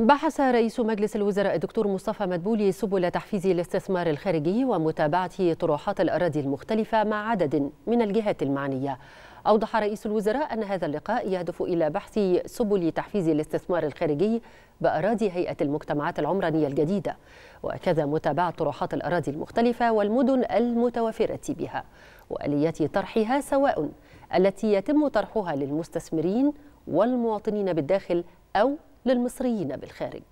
بحث رئيس مجلس الوزراء الدكتور مصطفى مدبولي سبل تحفيز الاستثمار الخارجي ومتابعة طروحات الأراضي المختلفة مع عدد من الجهات المعنية أوضح رئيس الوزراء أن هذا اللقاء يهدف إلى بحث سبل تحفيز الاستثمار الخارجي بأراضي هيئة المجتمعات العمرانية الجديدة وكذا متابعة طروحات الأراضي المختلفة والمدن المتوافرة بها وآليات طرحها سواء التي يتم طرحها للمستثمرين والمواطنين بالداخل أو للمصريين بالخارج